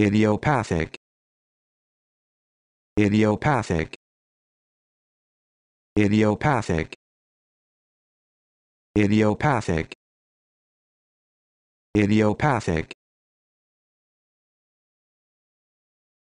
idiopathic idiopathic idiopathic idiopathic idiopathic